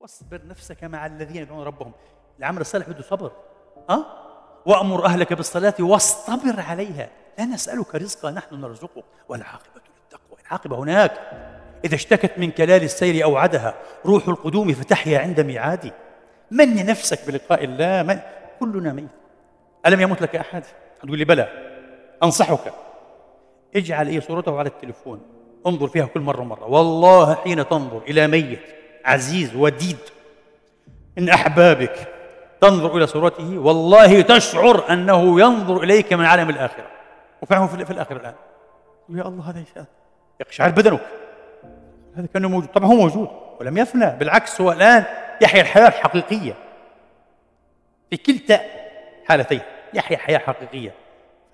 واصبر نفسك مع الذين يدعون ربهم العمل الصالح بده صبر أه؟ وأمر أهلك بالصلاة واصطبر عليها لا نسألك رزقا نحن نرزقك والعاقبة للتقوى العاقبة هناك إذا اشتكت من كلال السير أوعدها روح القدوم فتحيا عند ميعادي من نفسك بلقاء الله من كلنا ميت ألم يموت لك أحد؟ تقول لي بلى أنصحك اجعل إيه صورته على التليفون انظر فيها كل مرة مرة والله حين تنظر إلى ميت عزيز وديد إن أحبابك تنظر إلى صورته والله تشعر أنه ينظر إليك من عالم الآخرة وفعله في الآخرة الآن يا الله هذا يقشعر بدنك هذا كأنه موجود طبعا هو موجود ولم يفنى بالعكس هو الآن يحيا الحياة الحقيقية في كلتا حالتين يحيا حياة حقيقية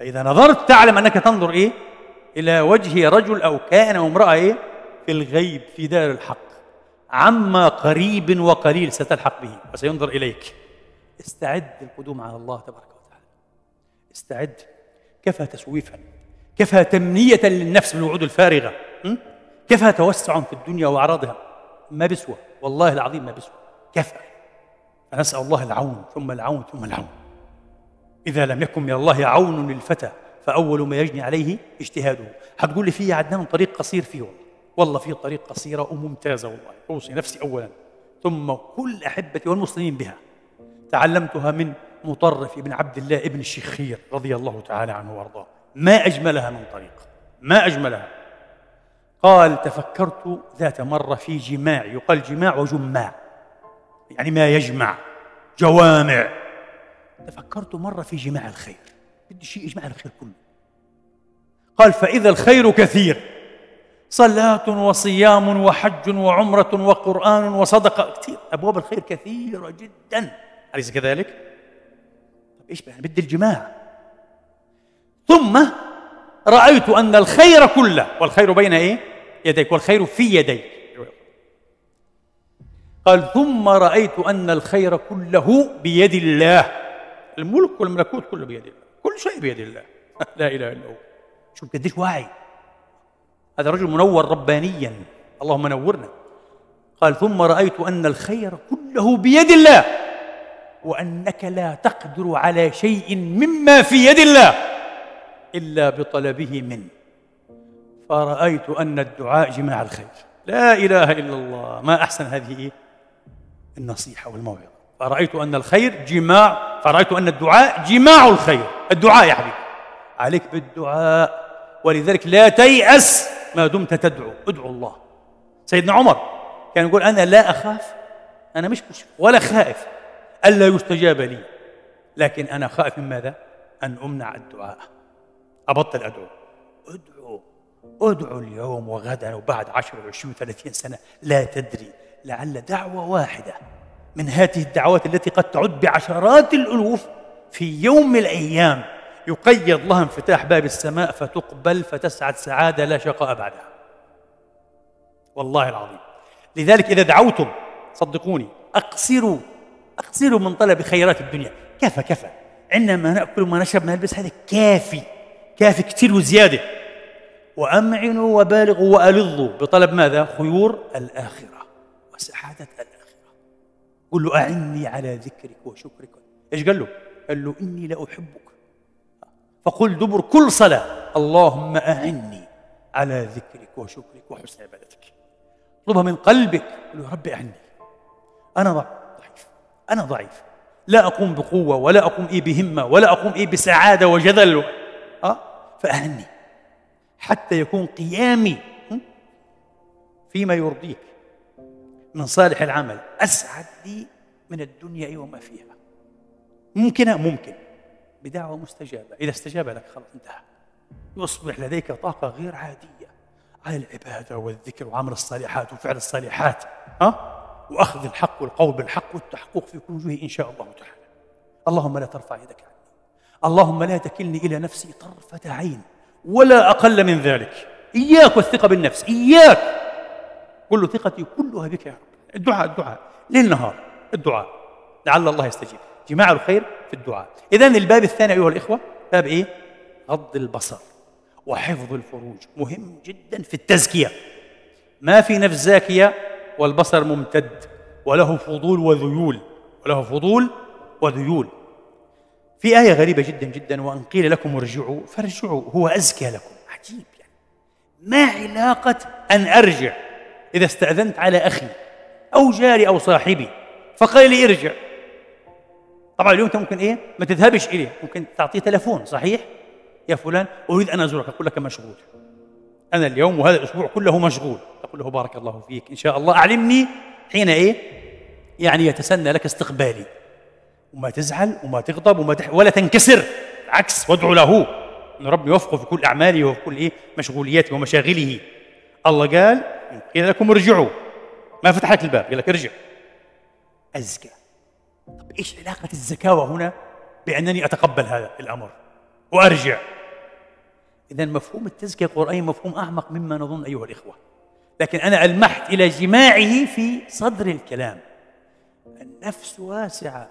فإذا نظرت تعلم أنك تنظر إيه إلى وجه رجل أو كائن أو امرأة إيه في الغيب في دار الحق عما قريب وقليل ستلحق به وسينظر إليك استعد للقدوم على الله تبارك وتعالى استعد كفى تسويفا كفى تمنية للنفس بالوعود الفارغة كفى توسع في الدنيا وأعراضها ما بسوى والله العظيم ما بسوى كفى فنسأل الله العون ثم العون ثم العون إذا لم يكن من الله عون للفتى فأول ما يجني عليه اجتهاده هتقول لي في يا عدنان طريق قصير فيه والله والله في طريق قصيرة وممتازة والله أوصي نفسي أولا ثم كل أحبتي والمسلمين بها تعلمتها من مطرف ابن عبد الله ابن الشخير رضي الله تعالى عنه وارضاه ما أجملها من طريق ما أجملها قال تفكرت ذات مرة في جماع يقال جماع وجماع يعني ما يجمع جوامع تفكرت مرة في جماع الخير بدي شيء يجمع الخير كله قال فإذا الخير كثير صلاة وصيام وحج وعمرة وقرآن وصدقة كثير أبواب الخير كثيرة جدا أليس كذلك؟ إيش بقى بدي الجماع ثم رأيت أن الخير كله والخير بين إيه؟ يديك والخير في يديك قال ثم رأيت أن الخير كله بيد الله الملك والملكوت كله بيد الله كل شيء بيد الله لا إله إلا هو شوف قديش واعي هذا رجل منور ربانيا اللهم نورنا قال ثم رأيت أن الخير كله بيد الله وأنك لا تقدر على شيء مما في يد الله إلا بطلبه منه فرأيت أن الدعاء جماع الخير لا إله إلا الله ما أحسن هذه النصيحة والموعظة فرأيت أن الخير جماع فرأيت أن الدعاء جماع الخير الدعاء يا حبيبي عليك بالدعاء ولذلك لا تيأس ما دمت تدعو ادعو الله سيدنا عمر كان يقول أنا لا أخاف أنا مش مشرك ولا خائف ألا يستجاب لي لكن أنا خائف من ماذا؟ أن أمنع الدعاء أبطل أدعو ادعو ادعو اليوم وغدا وبعد 10 20 30 سنة لا تدري لعل دعوة واحدة من هذه الدعوات التي قد تعد بعشرات الألوف في يوم من الأيام يقيد لها انفتاح باب السماء فتقبل فتسعد سعادة لا شقاء بعدها والله العظيم لذلك إذا دعوتم صدقوني أقصروا أقصروا من طلب خيرات الدنيا كفى كفى عندما ما نأكل وما نشرب ما نلبس هذا كافي كافي كثير وزيادة وأمعنوا وبالغوا وألظوا بطلب ماذا؟ خيور الآخرة وسعادة الآخرة قل له أعني على ذكرك وشكرك إيش قال له؟ قال له إني لأحبك فقل دبر كل صلاة اللهم أعني على ذكرك وشكرك وحسن عبادتك اطلبها من قلبك قل يا رب أعني أنا ضعيف أنا ضعيف لا أقوم بقوة ولا أقوم إيه بهمة ولا أقوم إيه بسعادة وجذل أه؟ فأعني حتى يكون قيامي فيما يرضيك من صالح العمل أسعد لي من الدنيا وما فيها ممكن ممكن بدعوة مستجابة إذا استجاب لك خلاص انتهى يصبح لديك طاقة غير عادية على العبادة والذكر وعمل الصالحات وفعل الصالحات ها وأخذ الحق والقول بالحق والتحقق في كل وجهه إن شاء الله تعالى اللهم لا ترفع يدك عني اللهم لا تكلني إلى نفسي طرفة عين ولا أقل من ذلك إياك والثقة بالنفس إياك كل ثقتي كلها بك يا رب الدعاء الدعاء ليل نهار الدعاء لعل الله يستجيب جماع الخير في الدعاء إذا الباب الثاني أيها الإخوة باب إيه؟ غض البصر وحفظ الفروج مهم جدا في التزكية ما في نفس زاكية والبصر ممتد وله فضول وذيول وله فضول وذيول في آية غريبة جدا جدا وإن قيل لكم ارجعوا فارجعوا هو أزكى لكم عجيب يعني ما علاقة أن أرجع إذا استأذنت على أخي أو جاري أو صاحبي فقال لي ارجع طبعا اليوم انت ممكن ايه ما تذهبش اليه ممكن تعطيه تلفون صحيح يا فلان اريد ان ازورك اقول لك مشغول انا اليوم وهذا الاسبوع كله مشغول تقول له بارك الله فيك ان شاء الله اعلمني حين ايه يعني يتسنى لك استقبالي وما تزعل وما تغضب وما تح... ولا تنكسر عكس وادعو له ان ربي يوفقه في كل اعماله وفي كل ايه مشغولياته ومشاغله الله قال قيل لكم ارجعوا ما فتح لك الباب قال لك ارجع ازكى طب ايش علاقه الزكاوه هنا بانني اتقبل هذا الامر وارجع اذا مفهوم التزكيه القراني مفهوم اعمق مما نظن ايها الاخوه لكن انا المحت الى جماعه في صدر الكلام النفس واسعه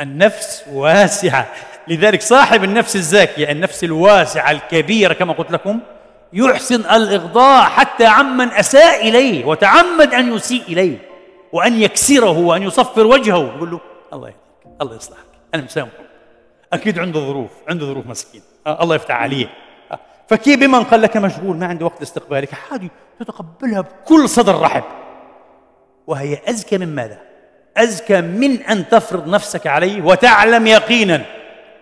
النفس واسعه لذلك صاحب النفس الزاكيه النفس الواسعه الكبيره كما قلت لكم يحسن الاغضاء حتى عمن اساء اليه وتعمد ان يسيء اليه وان يكسره وان يصفر وجهه يقول له الله يهديك الله يصلحك انا مسامحه اكيد عنده ظروف عنده ظروف مسكين آه الله يفتح عليه آه فكيف بمن قال لك مشغول ما عنده وقت لاستقبالك حاجه تتقبلها بكل صدر رحب وهي ازكى من ماذا ازكى من ان تفرض نفسك عليه وتعلم يقينا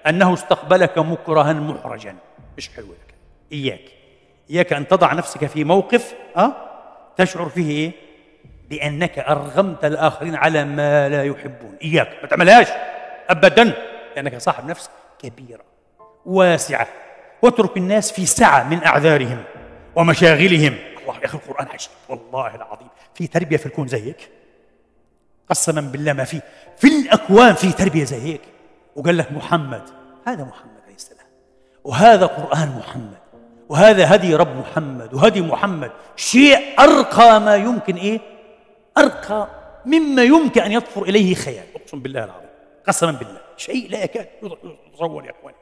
انه استقبلك مكرها محرجا مش حلو لك اياك اياك ان تضع نفسك في موقف أه؟ تشعر فيه ايه لأنك أرغمت الآخرين على ما لا يحبون إياك ما تعملهاش أبدا لأنك صاحب نفس كبيرة واسعة واترك الناس في سعة من أعذارهم ومشاغلهم الله يا أخي القرآن عجيب والله العظيم في تربية في الكون زي هيك قسما بالله ما في في الأكوان في تربية زي هيك وقال لك محمد هذا محمد عليه السلام وهذا قرآن محمد وهذا هدي رب محمد وهدي محمد شيء أرقى ما يمكن إيه أرقى مما يمكن أن يطفر إليه خيال أقسم بالله العظيم قسما بالله شيء لا يكاد يتصور يا إخواني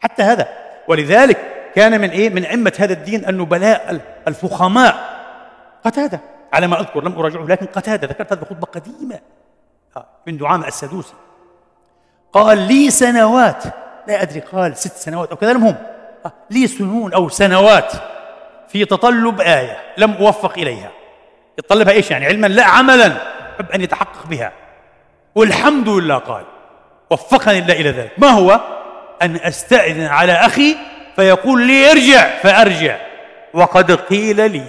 حتى هذا ولذلك كان من إيه من عمة هذا الدين النبلاء الفخماء قتادة على ما أذكر لم أراجعه لكن قتادة ذكرت هذه خطبة قديمة آه، من دعامة السدوسي قال لي سنوات لا أدري قال ست سنوات أو كذا المهم آه، لي سنون أو سنوات في تطلب آية لم أوفق إليها يتطلبها ايش يعني علما لا عملا يحب ان يتحقق بها والحمد لله قال وفقني الله الى ذلك ما هو ان استاذن على اخي فيقول لي ارجع فارجع وقد قيل لي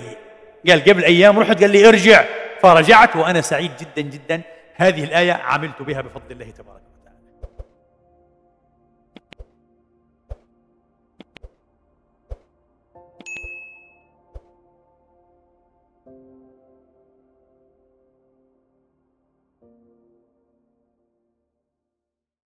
قال قبل ايام رحت قال لي ارجع فرجعت وانا سعيد جدا جدا هذه الايه عملت بها بفضل الله تبارك وتعالى